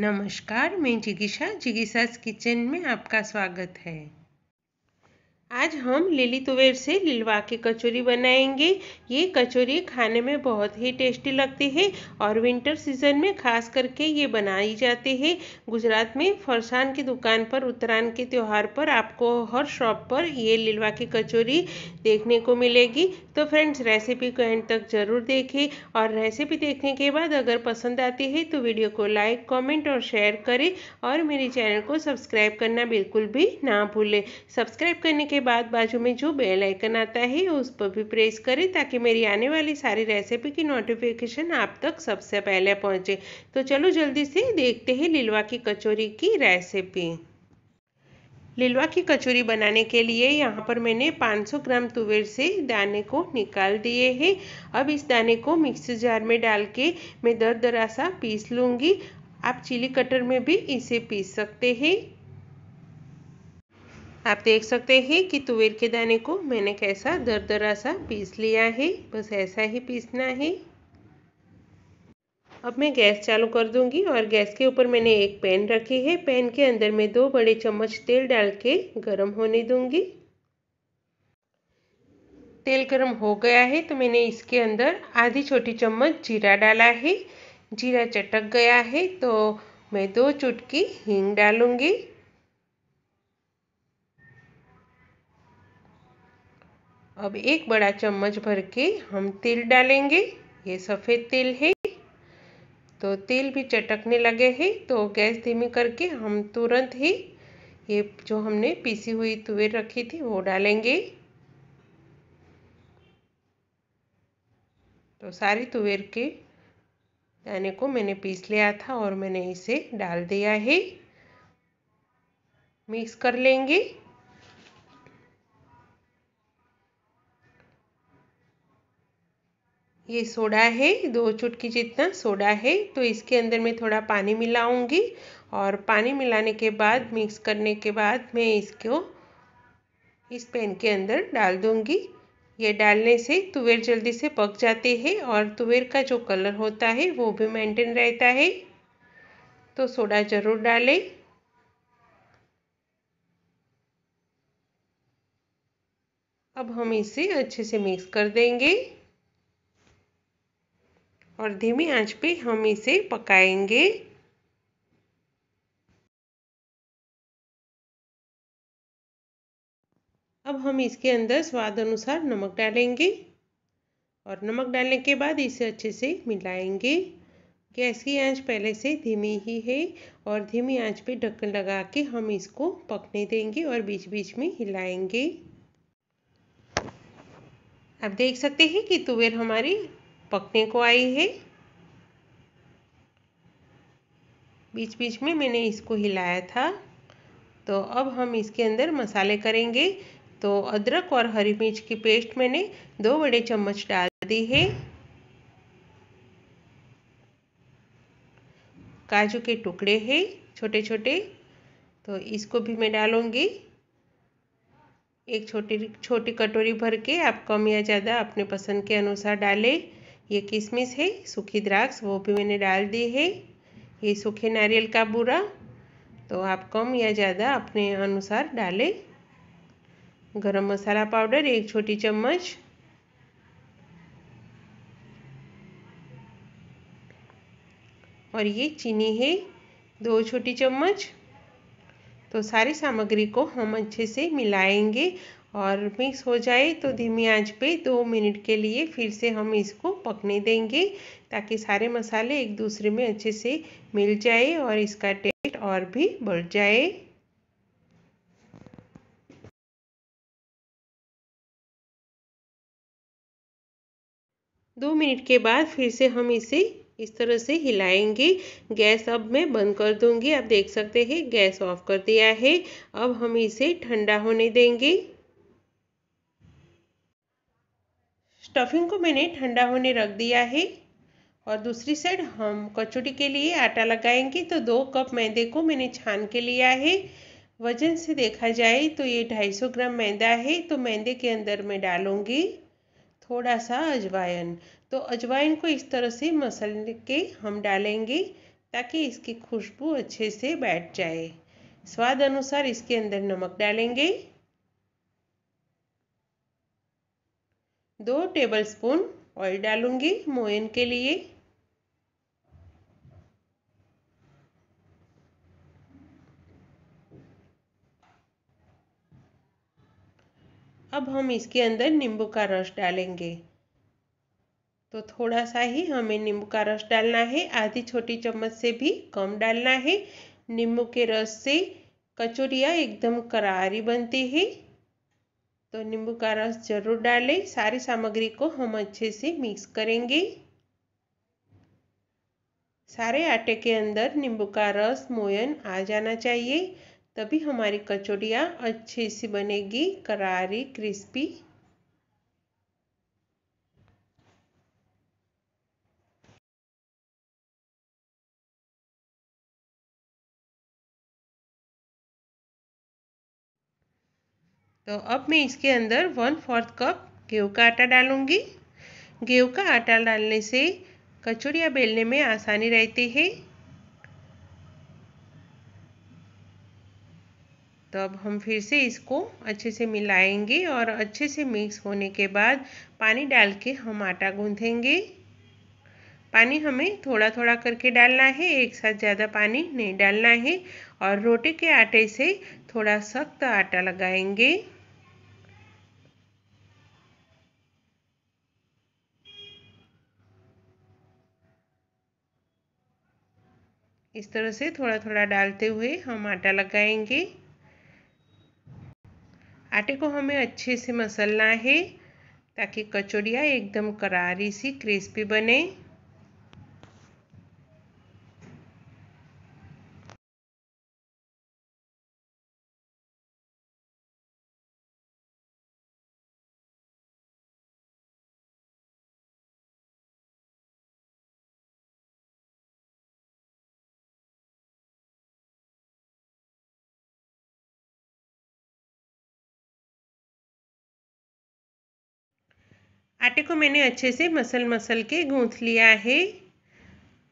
नमस्कार मैं जिगिशा जिगिशास किचन में आपका स्वागत है आज हम लिली तुवेर से लिलवा की कचौरी बनाएंगे ये कचौरी खाने में बहुत ही टेस्टी लगती है और विंटर सीजन में खास करके ये बनाई जाती है गुजरात में फरसान की दुकान पर उत्तरायण के त्यौहार पर आपको हर शॉप पर ये लिलवा की कचौरी देखने को मिलेगी तो फ्रेंड्स रेसिपी को एंड तक ज़रूर देखें और रेसिपी देखने के बाद अगर पसंद आती है तो वीडियो को लाइक कॉमेंट और शेयर करें और मेरे चैनल को सब्सक्राइब करना बिल्कुल भी ना भूलें सब्सक्राइब करने के बाद बाजू में जो बेल आइकन आता है उस पर भी प्रेस करें ताकि मेरी आने वाली सारी रेसिपी की नोटिफिकेशन आप तक सबसे पहले पहुंचे तो चलो जल्दी से देखते हैं लिलवा की कचौरी की रेसिपी लिलवा की कचौरी बनाने के लिए यहाँ पर मैंने 500 ग्राम तुवेर से दाने को निकाल दिए हैं अब इस दाने को मिक्सी जार में डाल के मैं दर दरा सा पीस लूँगी आप चिली कटर में भी इसे पीस सकते हैं आप देख सकते हैं कि तुवेर के दाने को मैंने कैसा दरदरा सा पीस लिया है बस ऐसा ही पीसना है अब मैं गैस चालू कर दूंगी और गैस के ऊपर मैंने एक पैन रखी है पैन के अंदर मैं दो बड़े चम्मच तेल डाल के गर्म होने दूंगी तेल गर्म हो गया है तो मैंने इसके अंदर आधी छोटी चम्मच जीरा डाला है जीरा चटक गया है तो मैं दो चुटकी हींग डालूंगी अब एक बड़ा चम्मच भर के हम तिल डालेंगे ये सफ़ेद तिल है तो तिल भी चटकने लगे हैं तो गैस धीमी करके हम तुरंत ही ये जो हमने पीसी हुई तुवेर रखी थी वो डालेंगे तो सारी तुवेर के दाने को मैंने पीस लिया था और मैंने इसे डाल दिया है मिक्स कर लेंगे ये सोडा है दो चुटकी जितना सोडा है तो इसके अंदर मैं थोड़ा पानी मिलाऊंगी और पानी मिलाने के बाद मिक्स करने के बाद मैं इसको इस पैन के अंदर डाल दूंगी ये डालने से तुवेर जल्दी से पक जाते हैं और तुवेर का जो कलर होता है वो भी मेंटेन रहता है तो सोडा ज़रूर डालें अब हम इसे अच्छे से मिक्स कर देंगे और धीमी आंच पे हम इसे पकाएंगे अब हम इसके अंदर स्वाद अनुसार नमक डालेंगे और नमक डालने के बाद इसे अच्छे से मिलाएंगे गैस की आंच पहले से धीमी ही है और धीमी आंच पे ढक्कन लगा के हम इसको पकने देंगे और बीच बीच में हिलाएंगे आप देख सकते हैं कि तुवेर हमारी पकने को आई है बीच बीच में मैंने इसको हिलाया था तो अब हम इसके अंदर मसाले करेंगे तो अदरक और हरी मिर्च की पेस्ट मैंने दो बड़े चम्मच डाल दी है काजू के टुकड़े हैं छोटे छोटे तो इसको भी मैं डालूंगी एक छोटी छोटी कटोरी भर के आप कम या ज़्यादा अपने पसंद के अनुसार डालें ये किशमिश है सूखी द्राक्ष वो भी मैंने डाल दी है ये सूखे नारियल का बूरा तो आप कम या ज़्यादा अपने अनुसार डालें गरम मसाला पाउडर एक छोटी चम्मच और ये चीनी है दो छोटी चम्मच तो सारी सामग्री को हम अच्छे से मिलाएंगे और मिक्स हो जाए तो धीमी आंच पे दो मिनट के लिए फिर से हम इसको पकने देंगे ताकि सारे मसाले एक दूसरे में अच्छे से मिल जाए और इसका टेस्ट और भी बढ़ जाए दो मिनट के बाद फिर से हम इसे इस तरह से हिलाएंगे गैस अब मैं बंद कर दूंगी आप देख सकते हैं गैस ऑफ कर दिया है अब हम इसे ठंडा होने देंगे स्टफिंग को मैंने ठंडा होने रख दिया है और दूसरी साइड हम कचौड़ी के लिए आटा लगाएंगे तो दो कप मैदे को मैंने छान के लिया है वजन से देखा जाए तो ये 250 ग्राम मैदा है तो मैदे के अंदर मैं डालूँगी थोड़ा सा अजवाइन तो अजवाइन को इस तरह से मसल के हम डालेंगे ताकि इसकी खुशबू अच्छे से बैठ जाए स्वाद अनुसार इसके अंदर नमक डालेंगे दो टेबलस्पून ऑयल डालूंगी मोयन के लिए अब हम इसके अंदर नींबू का रस डालेंगे तो थोड़ा सा ही हमें नींबू का रस डालना है आधी छोटी चम्मच से भी कम डालना है नींबू के रस से कचोरिया एकदम करारी बनती है तो नींबू का रस जरूर डालें सारी सामग्री को हम अच्छे से मिक्स करेंगे सारे आटे के अंदर नींबू का रस मोयन आ जाना चाहिए तभी हमारी कचौड़ियाँ अच्छे से बनेगी करारी क्रिस्पी तो अब मैं इसके अंदर वन फोर्थ कप गेहूँ का आटा डालूँगी गेहूँ का आटा डालने से कचौड़ियाँ बेलने में आसानी रहती है तो अब हम फिर से इसको अच्छे से मिलाएंगे और अच्छे से मिक्स होने के बाद पानी डाल के हम आटा गूंथेंगे पानी हमें थोड़ा थोड़ा करके डालना है एक साथ ज़्यादा पानी नहीं डालना है और रोटी के आटे से थोड़ा सख्त आटा लगाएंगे इस तरह से थोड़ा थोड़ा डालते हुए हम आटा लगाएंगे आटे को हमें अच्छे से मसलना है ताकि कचोड़िया एकदम करारी सी क्रिस्पी बने आटे को मैंने अच्छे से मसल मसल के गूँथ लिया है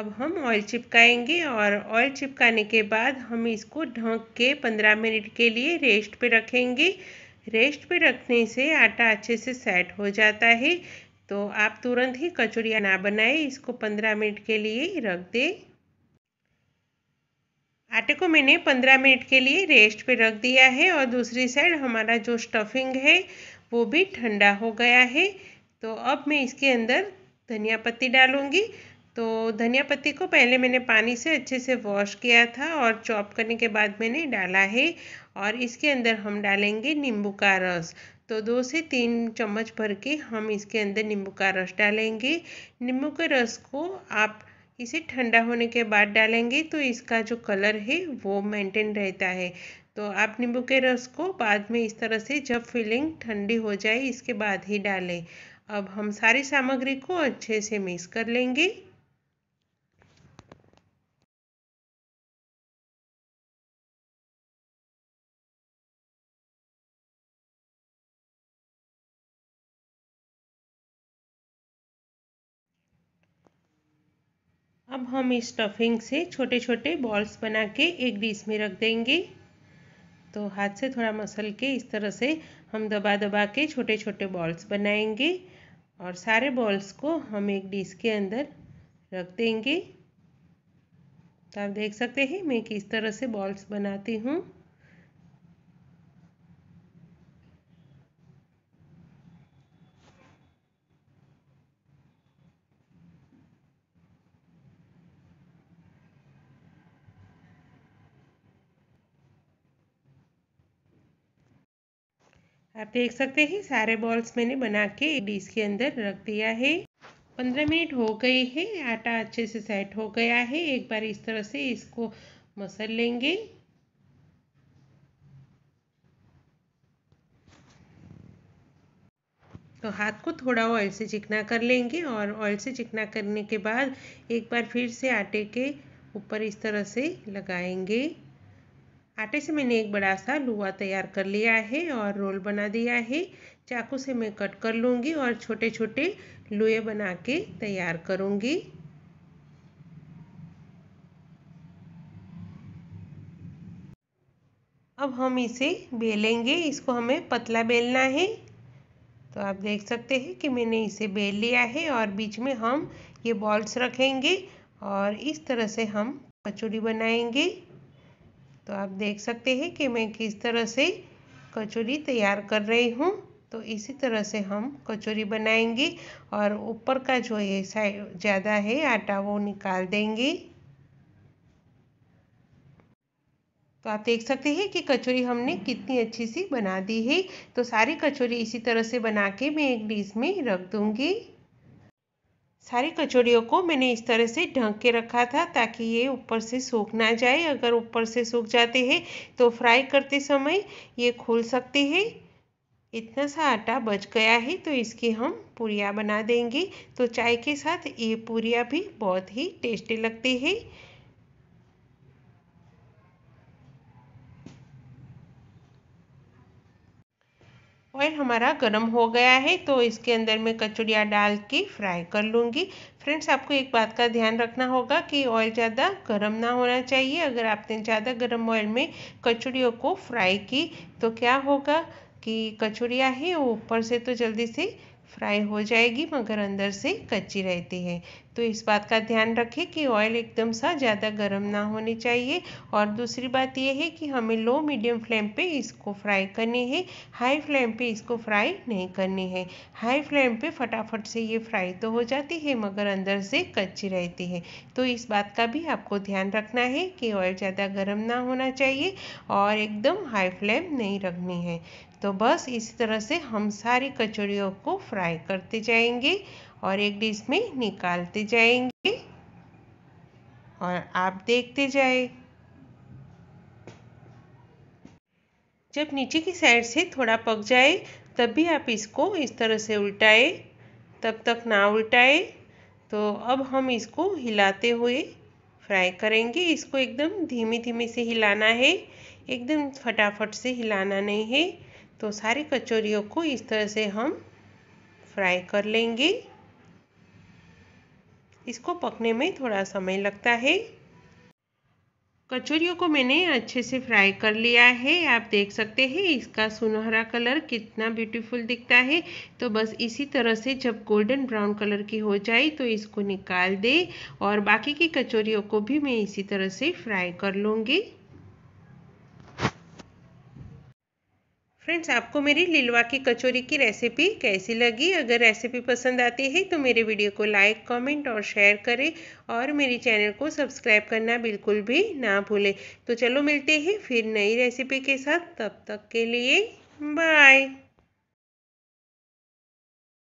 अब हम ऑयल चिपकाएंगे और ऑयल चिपकाने के बाद हम इसको ढक के 15 मिनट के लिए रेस्ट पे रखेंगे रेस्ट पे रखने से आटा अच्छे से सेट हो जाता है तो आप तुरंत ही कचौड़ियाँ ना बनाए इसको 15 मिनट के लिए रख दें आटे को मैंने 15 मिनट के लिए रेस्ट पे रख दिया है और दूसरी साइड हमारा जो स्टफिंग है वो भी ठंडा हो गया है तो अब मैं इसके अंदर धनिया पत्ती डालूँगी तो धनिया पत्ती को पहले मैंने पानी से अच्छे से वॉश किया था और चॉप करने के बाद मैंने डाला है और इसके अंदर हम डालेंगे नींबू का रस तो दो से तीन चम्मच भर के हम इसके अंदर नींबू का रस डालेंगे नींबू के रस को आप इसे ठंडा होने के बाद डालेंगे तो इसका जो कलर है वो मेंटेन रहता है तो आप नींबू के रस को बाद में इस तरह से जब फीलिंग ठंडी हो जाए इसके बाद ही डालें अब हम सारी सामग्री को अच्छे से मिक्स कर लेंगे अब हम इस स्टफिंग से छोटे छोटे बॉल्स बना के एक डिश में रख देंगे तो हाथ से थोड़ा मसल के इस तरह से हम दबा दबा के छोटे छोटे बॉल्स बनाएंगे और सारे बॉल्स को हम एक डिश के अंदर रख देंगे तो आप देख सकते हैं मैं किस तरह से बॉल्स बनाती हूँ आप देख सकते हैं सारे बॉल्स मैंने बना के डिश के अंदर रख दिया है पंद्रह मिनट हो गए है आटा अच्छे से सेट हो गया है एक बार इस तरह से इसको मसल लेंगे तो हाथ को थोड़ा ऑयल से चिकना कर लेंगे और ऑयल से चिकना करने के बाद एक बार फिर से आटे के ऊपर इस तरह से लगाएंगे आटे से मैंने एक बड़ा सा लुआ तैयार कर लिया है और रोल बना दिया है चाकू से मैं कट कर लूँगी और छोटे छोटे लुए बना के तैयार करूँगी अब हम इसे बेलेंगे इसको हमें पतला बेलना है तो आप देख सकते हैं कि मैंने इसे बेल लिया है और बीच में हम ये बॉल्स रखेंगे और इस तरह से हम कचौड़ी बनाएंगे तो आप देख सकते हैं कि मैं किस तरह से कचौरी तैयार कर रही हूँ तो इसी तरह से हम कचौरी बनाएंगे और ऊपर का जो ये साइड ज़्यादा है आटा वो निकाल देंगे तो आप देख सकते हैं कि कचौरी हमने कितनी अच्छी सी बना दी है तो सारी कचौरी इसी तरह से बना के मैं एक डिश में रख दूंगी सारी कचौड़ियों को मैंने इस तरह से ढंक के रखा था ताकि ये ऊपर से सूख ना जाए अगर ऊपर से सूख जाते हैं तो फ्राई करते समय ये खुल सकते हैं इतना सा आटा बच गया है तो इसकी हम पूरियाँ बना देंगे तो चाय के साथ ये पूरियाँ भी बहुत ही टेस्टी लगती है ऑयल हमारा गर्म हो गया है तो इसके अंदर मैं कचौड़ियाँ डाल के फ्राई कर लूँगी फ्रेंड्स आपको एक बात का ध्यान रखना होगा कि ऑयल ज़्यादा गर्म ना होना चाहिए अगर आपने ज़्यादा गर्म ऑयल में कचौड़ियों को फ्राई की तो क्या होगा कि कचौड़ियाँ है ऊपर से तो जल्दी से फ्राई हो जाएगी मगर अंदर से कच्ची रहती है तो इस बात का ध्यान रखें कि ऑयल एकदम सा ज़्यादा गर्म ना होने चाहिए और दूसरी बात यह है कि हमें लो मीडियम फ्लेम पे इसको फ्राई करनी है हाई फ्लेम पे इसको फ्राई नहीं करनी है हाई फ्लेम पे फटाफट से ये फ्राई तो हो जाती है मगर अंदर से कच्ची रहती है तो इस बात का भी आपको ध्यान रखना है कि ऑयल ज़्यादा गर्म ना होना चाहिए और एकदम हाई फ्लेम नहीं रखनी है तो बस इसी तरह से हम सारी कचौड़ियों को फ्राई करते जाएंगे और एक डिश में निकालते जाएंगे और आप देखते जाए जब नीचे की साइड से थोड़ा पक जाए तब भी आप इसको इस तरह से उल्टाए तब तक ना उल्टाए तो अब हम इसको हिलाते हुए फ्राई करेंगे इसको एकदम धीमे धीमे से हिलाना है एकदम फटाफट से हिलाना नहीं है तो सारी कचौरियों को इस तरह से हम फ्राई कर लेंगे इसको पकने में थोड़ा समय लगता है कचौरियों को मैंने अच्छे से फ्राई कर लिया है आप देख सकते हैं इसका सुनहरा कलर कितना ब्यूटीफुल दिखता है तो बस इसी तरह से जब गोल्डन ब्राउन कलर की हो जाए तो इसको निकाल दे और बाकी की कचौरियों को भी मैं इसी तरह से फ्राई कर लूँगी फ्रेंड्स आपको मेरी लिलवा की कचौरी की रेसिपी कैसी लगी अगर रेसिपी पसंद आती है तो मेरे वीडियो को लाइक कमेंट और शेयर करें और मेरे चैनल को सब्सक्राइब करना बिल्कुल भी ना भूलें तो चलो मिलते हैं फिर नई रेसिपी के साथ तब तक के लिए बाय